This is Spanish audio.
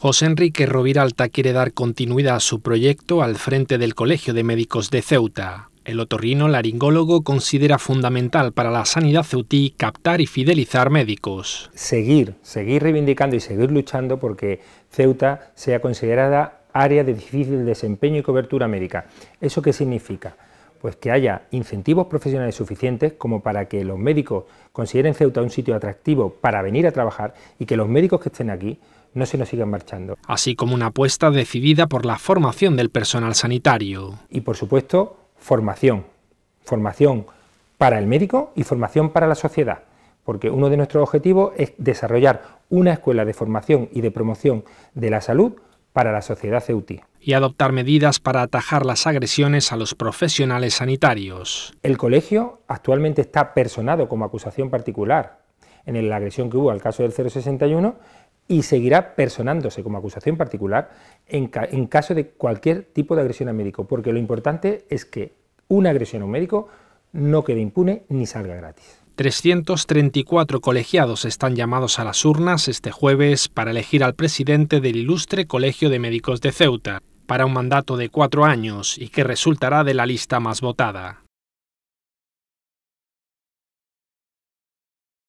José Enrique Alta quiere dar continuidad a su proyecto al frente del Colegio de Médicos de Ceuta. El otorrino laringólogo considera fundamental para la sanidad ceutí captar y fidelizar médicos. Seguir, seguir reivindicando y seguir luchando porque Ceuta sea considerada área de difícil desempeño y cobertura médica. ¿Eso qué significa? Pues que haya incentivos profesionales suficientes como para que los médicos consideren Ceuta un sitio atractivo para venir a trabajar y que los médicos que estén aquí no se nos sigan marchando. Así como una apuesta decidida por la formación del personal sanitario. Y por supuesto, formación. Formación para el médico y formación para la sociedad. Porque uno de nuestros objetivos es desarrollar una escuela de formación y de promoción de la salud para la sociedad Ceuti. Y adoptar medidas para atajar las agresiones a los profesionales sanitarios. El colegio actualmente está personado como acusación particular en la agresión que hubo al caso del 061 y seguirá personándose como acusación particular en, caso de cualquier tipo de agresión a médico, porque lo importante es que una agresión a un médico no quede impune ni salga gratis. 334 colegiados están llamados a las urnas este jueves para elegir al presidente del ilustre Colegio de Médicos de Ceuta, para un mandato de cuatro años y que resultará de la lista más votada.